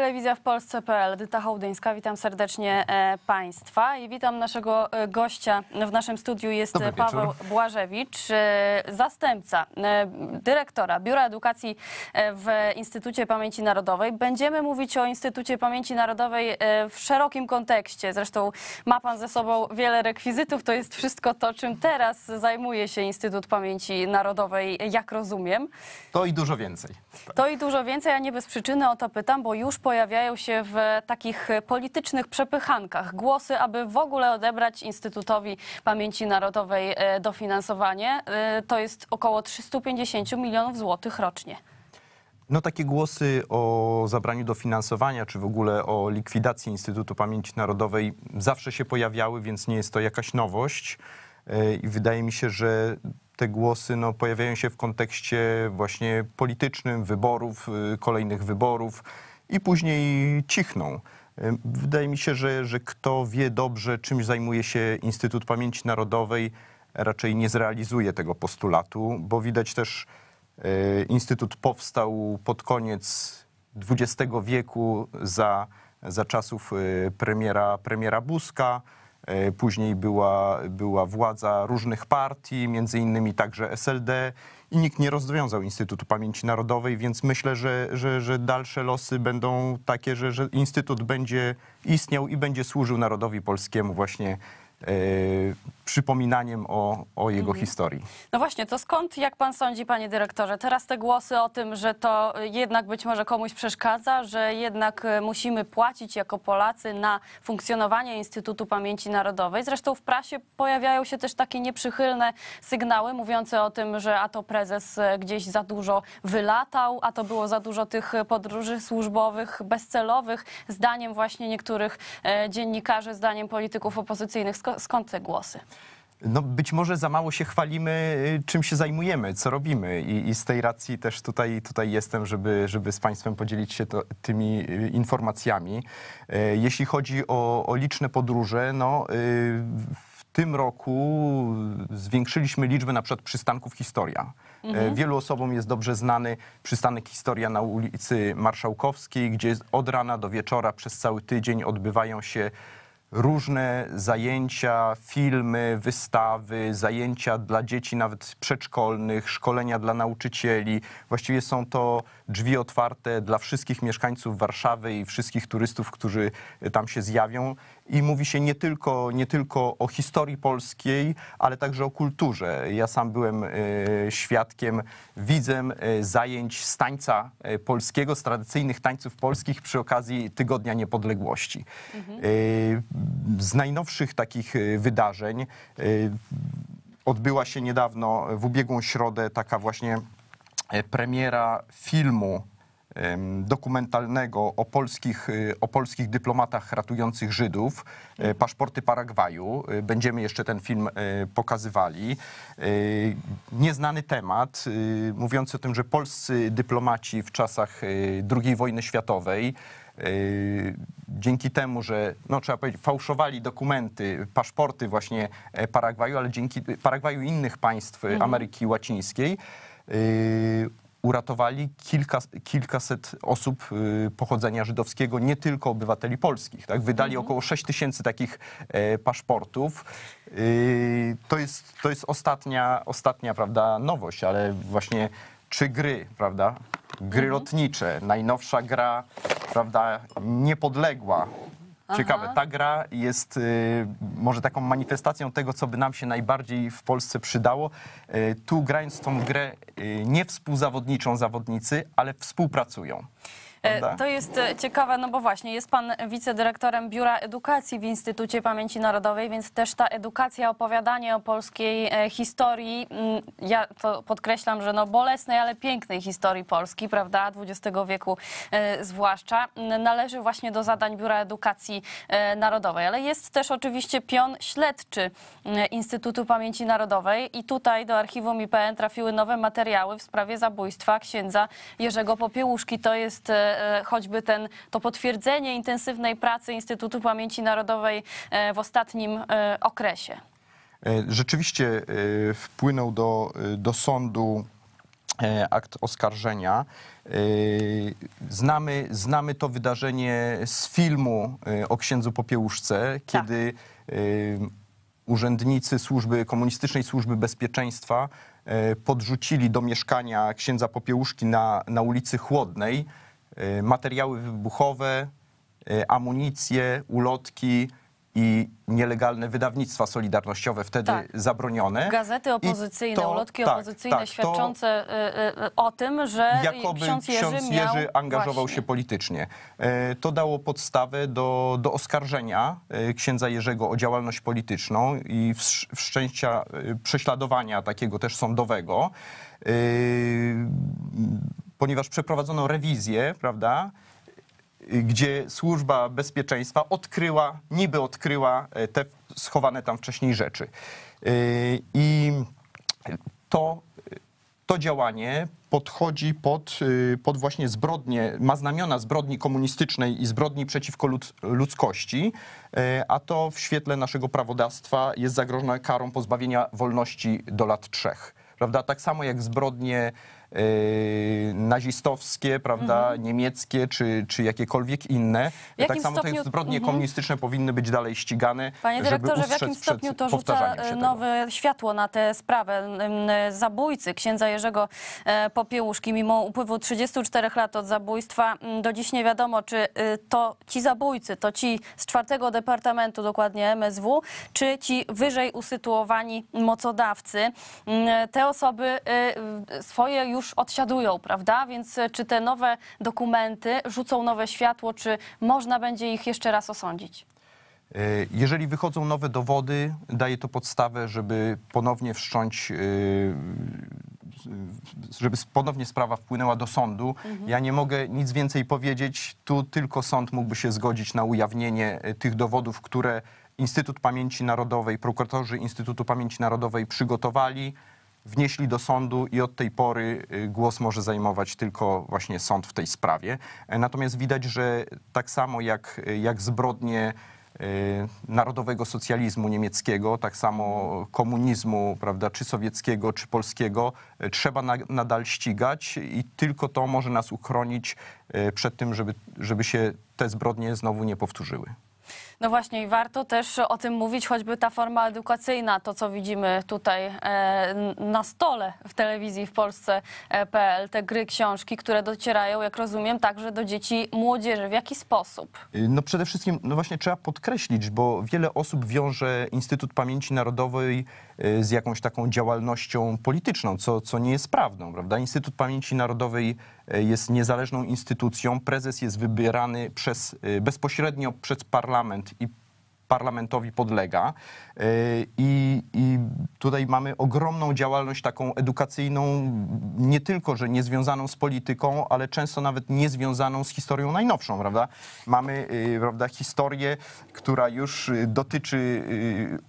Telewizja w Polsce.pl, Dyta Hołdyńska, witam serdecznie e, Państwa i witam naszego e, gościa. W naszym studiu jest Dobry e, Paweł wieczór. Błażewicz, zastępca dyrektora Biura Edukacji w Instytucie Pamięci Narodowej. Będziemy mówić o Instytucie Pamięci Narodowej w szerokim kontekście. Zresztą ma Pan ze sobą wiele rekwizytów. To jest wszystko to, czym teraz zajmuje się Instytut Pamięci Narodowej, jak rozumiem. To i dużo więcej. To i dużo więcej, a nie bez przyczyny o to pytam, bo już po pojawiają się w takich politycznych przepychankach. Głosy, aby w ogóle odebrać Instytutowi Pamięci Narodowej e, dofinansowanie, e, to jest około 350 milionów złotych rocznie. No takie głosy o zabraniu dofinansowania, czy w ogóle o likwidacji Instytutu Pamięci Narodowej zawsze się pojawiały, więc nie jest to jakaś nowość. E, I wydaje mi się, że te głosy no, pojawiają się w kontekście właśnie politycznym, wyborów, kolejnych wyborów i później cichną. Wydaje mi się, że, że kto wie dobrze, czym zajmuje się Instytut Pamięci Narodowej, raczej nie zrealizuje tego postulatu, bo widać też, e, Instytut powstał pod koniec XX wieku za, za czasów e, premiera, premiera Buzka. E, później była, była władza różnych partii, między innymi także SLD i nikt nie rozwiązał Instytutu Pamięci Narodowej, więc myślę, że, że, że dalsze losy będą takie, że, że Instytut będzie istniał i będzie służył narodowi polskiemu właśnie e, przypominaniem o, o jego mhm. historii. No właśnie, to skąd, jak pan sądzi, panie dyrektorze, teraz te głosy o tym, że to jednak być może komuś przeszkadza, że jednak y, musimy płacić jako Polacy na funkcjonowanie Instytutu Pamięci Narodowej. Zresztą w prasie pojawiają się też takie nieprzychylne sygnały mówiące o tym, że a to prezes y, gdzieś za dużo wylatał, a to było za dużo tych y, podróży służbowych, bezcelowych, zdaniem właśnie niektórych dziennikarzy, zdaniem polityków opozycyjnych. Skąd te głosy? no być może za mało się chwalimy, y, czym się zajmujemy, co robimy. I, i z tej racji też tutaj, tutaj jestem, żeby, żeby z Państwem podzielić się to, tymi y, informacjami. E, jeśli chodzi o, o liczne podróże, no. Y, w tym roku zwiększyliśmy liczbę na przykład przystanków Historia. E, mhm. Wielu osobom jest dobrze znany przystanek Historia na ulicy Marszałkowskiej, gdzie od rana do wieczora przez cały tydzień odbywają się różne zajęcia, filmy, wystawy, zajęcia dla dzieci nawet przedszkolnych, szkolenia dla nauczycieli. Właściwie są to drzwi otwarte dla wszystkich mieszkańców Warszawy i wszystkich turystów, którzy tam się zjawią. I mówi się nie tylko, nie tylko o historii polskiej, ale także o kulturze. Ja sam byłem e, świadkiem, widzem e, zajęć z tańca e, polskiego, z tradycyjnych tańców polskich przy okazji Tygodnia Niepodległości. Mhm. Z najnowszych takich wydarzeń odbyła się niedawno, w ubiegłą środę, taka właśnie E, premiera filmu dokumentalnego o polskich, y, o polskich dyplomatach ratujących Żydów, e, Paszporty Paragwaju. E, będziemy jeszcze ten film pokazywali. Nieznany temat, y, mówiący o tym, że polscy dyplomaci w czasach II wojny światowej dzięki temu, że no, trzeba powiedzieć, fałszowali dokumenty, paszporty właśnie Paragwaju, ale dzięki Paragwaju i innych państw mhm. Ameryki Łacińskiej, Yy, uratowali kilka, kilkaset osób yy, pochodzenia żydowskiego, nie tylko obywateli polskich. Tak? Wydali mhm. około 6 tysięcy takich e, paszportów. Yy, to jest, to jest ostatnia, ostatnia prawda, nowość, ale właśnie czy gry, prawda? Gry mhm. lotnicze, najnowsza gra, prawda, niepodległa, Ciekawe, ta gra jest y, może taką manifestacją tego, co by nam się najbardziej w Polsce przydało. Y, tu grając tą grę y, nie współzawodniczą zawodnicy, ale współpracują. Prawda? E, to jest e, ciekawe, no bo właśnie jest pan wicedyrektorem Biura Edukacji w Instytucie Pamięci Narodowej, więc też ta edukacja, opowiadanie o polskiej e, historii, mm, ja to podkreślam, że no bolesnej, ale pięknej historii Polski, prawda, XX wieku zwłaszcza, należy właśnie do zadań Biura Edukacji Narodowej. Ale jest też oczywiście pion śledczy Instytutu Pamięci Narodowej i tutaj do archiwum IPN trafiły nowe materiały w sprawie zabójstwa księdza Jerzego Popiełuszki. To jest E, choćby ten, to potwierdzenie intensywnej pracy Instytutu Pamięci Narodowej e, w ostatnim e, okresie? Rzeczywiście wpłynął do, do sądu akt oskarżenia. Znamy, znamy to wydarzenie z filmu o księdzu Popiełuszce, tak. kiedy tak. urzędnicy służby komunistycznej służby bezpieczeństwa podrzucili do mieszkania księdza Popiełuszki na, na ulicy Chłodnej Y, materiały wybuchowe, y, amunicję, ulotki i nielegalne wydawnictwa solidarnościowe wtedy tak. zabronione. Gazety opozycyjne, to, ulotki tak, opozycyjne tak, świadczące y, o tym, że jakoby ksiądz Jerzy, ksiądz Jerzy miał... angażował Właśnie. się politycznie. E, to dało podstawę do, do oskarżenia e, księdza Jerzego o działalność polityczną i wszczęcia e, prześladowania takiego też sądowego ponieważ przeprowadzono rewizję, prawda, gdzie służba bezpieczeństwa odkryła, niby odkryła e, te schowane tam wcześniej rzeczy. E, I to, to działanie podchodzi pod, e, pod właśnie zbrodnie, ma znamiona zbrodni komunistycznej i zbrodni przeciwko lud, ludzkości, a to w świetle naszego prawodawstwa jest zagrożone karą pozbawienia wolności do lat trzech. Prawda? Tak samo jak zbrodnie Y, nazistowskie, prawda, mhm. niemieckie czy, czy jakiekolwiek inne. tak samo stopniu... te zbrodnie mhm. komunistyczne powinny być dalej ścigane. Panie dyrektorze, w jakim stopniu to rzuca y, nowe światło na tę sprawę zabójcy księdza Jerzego e, Popiełuszki? Mimo upływu 34 lat od zabójstwa do dziś nie wiadomo, czy y, to ci zabójcy, to ci z czwartego departamentu, dokładnie MSW, czy ci wyżej usytuowani mocodawcy. Te osoby swoje już już odsiadują, prawda? Więc e, czy te nowe dokumenty rzucą nowe światło, czy można będzie ich jeszcze raz osądzić? E, jeżeli wychodzą nowe dowody, daje to podstawę, żeby ponownie wszcząć, e, żeby ponownie sprawa wpłynęła do sądu. Mhm. Ja nie mogę nic więcej powiedzieć. Tu tylko sąd mógłby się zgodzić na ujawnienie tych dowodów, które Instytut Pamięci Narodowej, prokuratorzy Instytutu Pamięci Narodowej przygotowali wnieśli do sądu i od tej pory y, głos może zajmować tylko właśnie sąd w tej sprawie. E, natomiast widać, że tak samo jak, y, jak zbrodnie y, narodowego socjalizmu niemieckiego, tak samo komunizmu, prawda, czy sowieckiego, czy polskiego, trzeba na, nadal ścigać i tylko to może nas uchronić przed tym, żeby, żeby się te zbrodnie znowu nie powtórzyły. No właśnie i warto też o tym mówić, choćby ta forma edukacyjna, to co widzimy tutaj e, na stole w telewizji w Polsce.pl, e, te gry, książki, które docierają, jak rozumiem, także do dzieci młodzieży. W jaki sposób? Y, no przede wszystkim, no właśnie trzeba podkreślić, bo wiele osób wiąże Instytut Pamięci Narodowej y, z jakąś taką działalnością polityczną, co, co nie jest prawdą, prawda? Instytut Pamięci Narodowej y, jest niezależną instytucją, prezes jest wybierany przez, bezpośrednio przez parlament, i parlamentowi podlega. Y, I, I, tutaj mamy ogromną działalność taką edukacyjną, nie tylko, że niezwiązaną z polityką, ale często nawet niezwiązaną z historią najnowszą, prawda? Mamy y, prawda, historię, która już y, dotyczy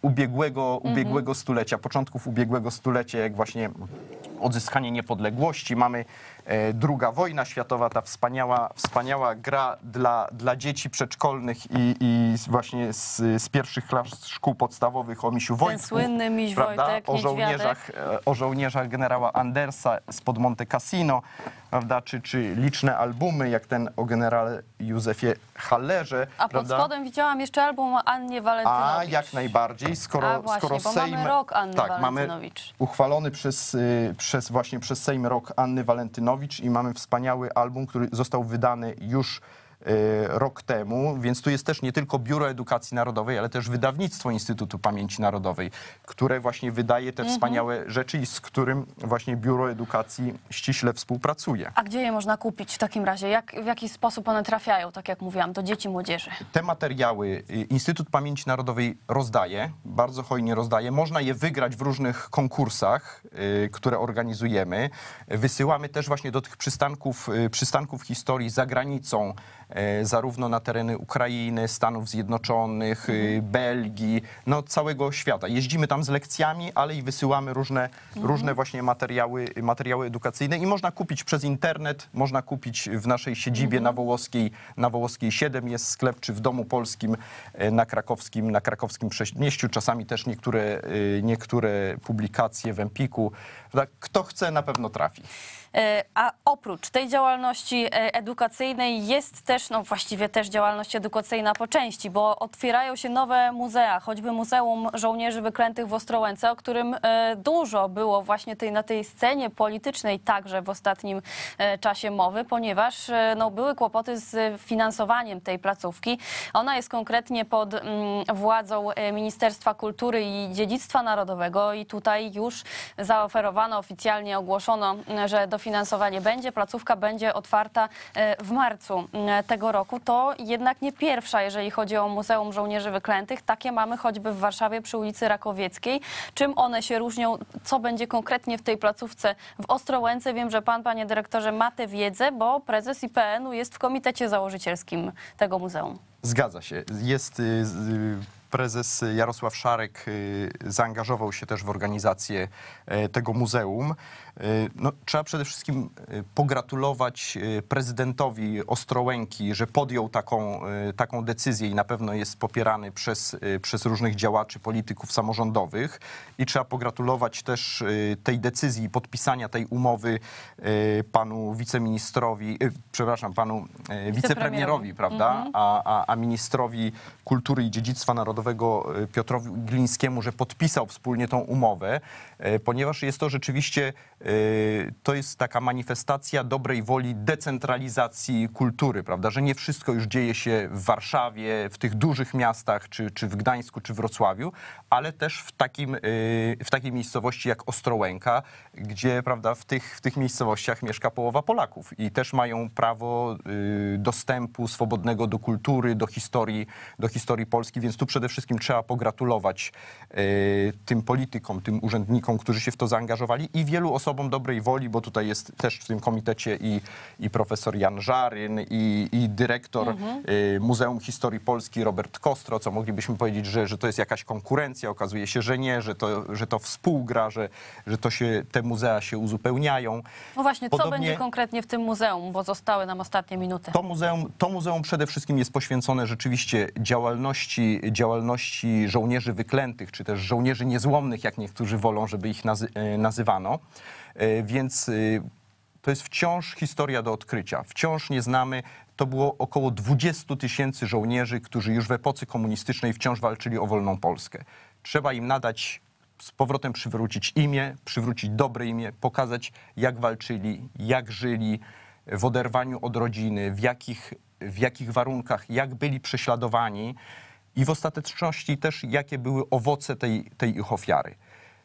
ubiegłego, mhm. ubiegłego stulecia, początków ubiegłego stulecia, jak właśnie odzyskanie niepodległości, mamy e, druga wojna światowa, ta wspaniała, wspaniała gra dla, dla dzieci przedszkolnych i, i właśnie z, z pierwszych klas szkół podstawowych o misiu Wojtku, Ten słynny miś prawda? Wojtek, o, żołnierzach, e, o żołnierzach generała Andersa spod Monte Cassino, prawda? Czy, czy liczne albumy, jak ten o generale Józefie Hallerze. A pod prawda? spodem widziałam jeszcze album Annie Walentynowicz. A jak najbardziej, skoro, A właśnie, skoro Sejm... mamy rok Anny tak, mamy uchwalony przez, przez y, przez właśnie przez Sejm Rok Anny Walentynowicz i mamy wspaniały album, który został wydany już Y, rok temu, więc tu jest też nie tylko Biuro Edukacji Narodowej, ale też wydawnictwo Instytutu Pamięci Narodowej, które właśnie wydaje te mhm. wspaniałe rzeczy i z którym właśnie Biuro Edukacji ściśle współpracuje. A gdzie je można kupić w takim razie? Jak, w jaki sposób one trafiają, tak jak mówiłam, do dzieci, młodzieży? Te materiały y, Instytut Pamięci Narodowej rozdaje, bardzo hojnie rozdaje. Można je wygrać w różnych konkursach, y, które organizujemy. Wysyłamy też właśnie do tych przystanków, przystanków historii za granicą, E, zarówno na tereny Ukrainy, Stanów Zjednoczonych, y, Belgii, no całego świata. Jeździmy tam z lekcjami, ale i wysyłamy różne, mhm. różne właśnie materiały, materiały edukacyjne i można kupić przez internet, można kupić w naszej siedzibie mhm. na, Wołoskiej, na Wołoskiej 7 jest sklep, czy w Domu Polskim e, na krakowskim, na krakowskim Prześmieściu, czasami też niektóre, y, niektóre publikacje w Empiku. Tak, kto chce, na pewno trafi. E, a oprócz tej działalności e, edukacyjnej jest też, no właściwie też działalność edukacyjna po części, bo otwierają się nowe muzea, choćby Muzeum Żołnierzy Wyklętych w Ostrołęce, o którym e, dużo było właśnie tej, na tej scenie politycznej także w ostatnim czasie mowy, ponieważ no, były kłopoty z finansowaniem tej placówki. Ona jest konkretnie pod mm, władzą Ministerstwa Kultury i Dziedzictwa Narodowego i tutaj już zaoferowano oficjalnie, ogłoszono, że do dofinansowanie będzie, placówka będzie otwarta e, w marcu e, tego roku. To jednak nie pierwsza, jeżeli chodzi o Muzeum Żołnierzy Wyklętych. Takie mamy choćby w Warszawie przy ulicy Rakowieckiej. Czym one się różnią? Co będzie konkretnie w tej placówce w Ostrołęce? Wiem, że pan, panie dyrektorze, ma tę wiedzę, bo prezes IPN-u jest w komitecie założycielskim tego muzeum. Zgadza się. Jest y, y, prezes Jarosław Szarek y, zaangażował się też w organizację e, tego muzeum. E, no, trzeba przede wszystkim e, pogratulować e, prezydentowi Ostrołęki, że podjął taką, taką decyzję i na pewno jest popierany przez, przez różnych działaczy, polityków samorządowych. I trzeba pogratulować też tej decyzji podpisania tej umowy panu wiceministrowi, przepraszam, panu wicepremierowi, prawda, mhm. a, a, a ministrowi kultury i dziedzictwa narodowego Piotrowi Glińskiemu, że podpisał wspólnie tą umowę, ponieważ jest to rzeczywiście Y, to jest taka manifestacja dobrej woli decentralizacji kultury, prawda? Że nie wszystko już dzieje się w Warszawie, w tych dużych miastach, czy, czy w Gdańsku, czy Wrocławiu, ale też w, takim, y, w takiej miejscowości jak Ostrołęka, gdzie prawda, w, tych, w tych miejscowościach mieszka połowa Polaków i też mają prawo y, dostępu swobodnego do kultury, do historii, do historii Polski, więc tu przede wszystkim trzeba pogratulować tym politykom, tym urzędnikom, którzy się w to zaangażowali i wielu osobom, osobą dobrej woli, bo tutaj jest też w tym komitecie i, i profesor Jan Żaryn, i, i dyrektor mhm. Y, muzeum Historii Polski Robert Kostro, co moglibyśmy powiedzieć, że, że to jest jakaś konkurencja. Okazuje się, że nie, że to, że to współgra, że, że to się, te muzea się uzupełniają. No właśnie, Podobnie, co będzie konkretnie w tym muzeum, bo zostały nam ostatnie minuty. To muzeum, to muzeum przede wszystkim jest poświęcone rzeczywiście działalności, działalności żołnierzy wyklętych, czy też żołnierzy niezłomnych, jak niektórzy wolą, żeby ich nazy e, nazywano. E, więc y, to jest wciąż historia do odkrycia. Wciąż nie znamy to było około 20 tysięcy żołnierzy, którzy już w epoce komunistycznej wciąż walczyli o wolną Polskę. Trzeba im nadać, z powrotem przywrócić imię, przywrócić dobre imię, pokazać jak walczyli, jak żyli w oderwaniu od rodziny, w jakich, w jakich warunkach, jak byli prześladowani i w ostateczności też jakie były owoce tej, tej ich ofiary.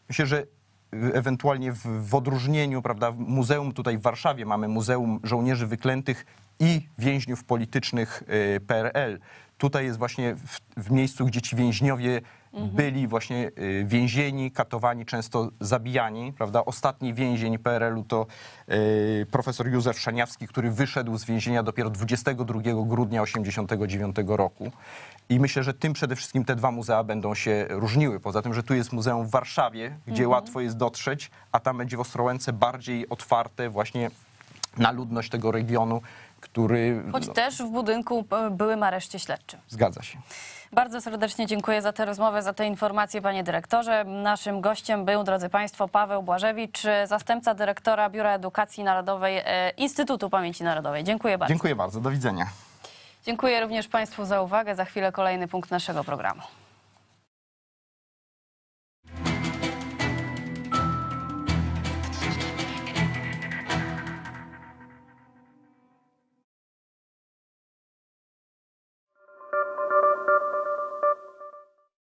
Myślę, że ewentualnie w, w odróżnieniu, prawda, muzeum tutaj w Warszawie mamy Muzeum Żołnierzy Wyklętych i więźniów politycznych y, PRL. Tutaj jest właśnie w, w miejscu, gdzie ci więźniowie Mhm. byli właśnie y, więzieni, katowani, często zabijani. Prawda? Ostatni więzień PRL-u to y, profesor Józef Szaniawski, który wyszedł z więzienia dopiero 22 grudnia 1989 roku. I myślę, że tym przede wszystkim te dwa muzea będą się różniły. Poza tym, że tu jest muzeum w Warszawie, gdzie mhm. łatwo jest dotrzeć, a tam będzie w Ostrołęce bardziej otwarte właśnie na ludność tego regionu, który... Choć no, też w budynku e, byłym areszcie śledczym. Zgadza się. Bardzo serdecznie dziękuję za tę rozmowę, za te informacje, panie dyrektorze. Naszym gościem był, drodzy państwo, Paweł Błażewicz, zastępca dyrektora Biura Edukacji Narodowej e, Instytutu Pamięci Narodowej. Dziękuję bardzo. Dziękuję bardzo. Do widzenia. Dziękuję również państwu za uwagę. Za chwilę kolejny punkt naszego programu.